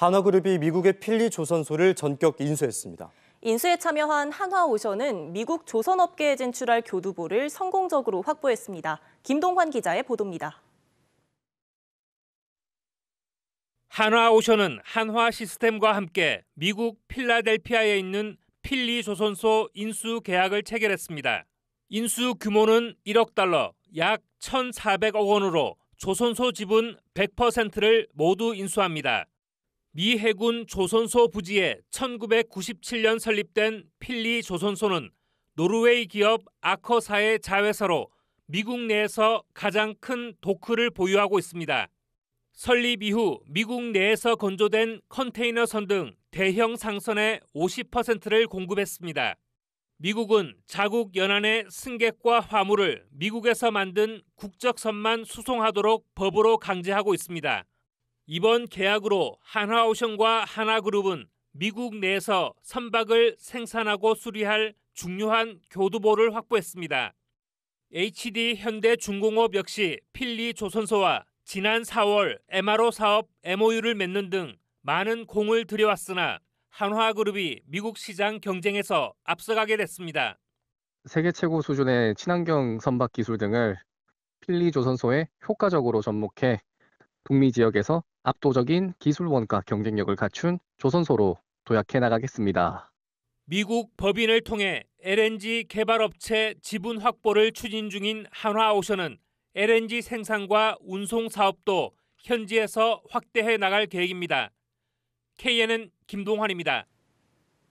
한화그룹이 미국의 필리 조선소를 전격 인수했습니다. 인수에 참여한 한화오션은 미국 조선업계에 진출할 교두보를 성공적으로 확보했습니다. 김동환 기자의 보도입니다. 한화오션은 한화시스템과 함께 미국 필라델피아에 있는 필리 조선소 인수 계약을 체결했습니다. 인수 규모는 1억 달러, 약 1,400억 원으로 조선소 지분 100%를 모두 인수합니다. 미 해군 조선소 부지에 1997년 설립된 필리 조선소는 노르웨이 기업 아커사의 자회사로 미국 내에서 가장 큰 도크를 보유하고 있습니다. 설립 이후 미국 내에서 건조된 컨테이너선 등 대형 상선의 50%를 공급했습니다. 미국은 자국 연안의 승객과 화물을 미국에서 만든 국적선만 수송하도록 법으로 강제하고 있습니다. 이번 계약으로 한화오션과 한화그룹은 미국 내에서 선박을 생산하고 수리할 중요한 교두보를 확보했습니다. HD 현대중공업 역시 필리 조선소와 지난 4월 MRO 사업 MOU를 맺는 등 많은 공을 들여왔으나 한화그룹이 미국 시장 경쟁에서 앞서가게 됐습니다. 세계 최고 수준의 친환경 선박 기술 등을 필리 조선소에 효과적으로 접목해 북미 지역에서 압도적인 기술 원가 경쟁력을 갖춘 조선소로 도약해 나가겠습니다. 미국 법인을 통해 LNG 개발업체 지분 확보를 추진 중인 한화오션은 LNG 생산과 운송 사업도 현지에서 확대해 나갈 계획입니다. k n 은 김동환입니다.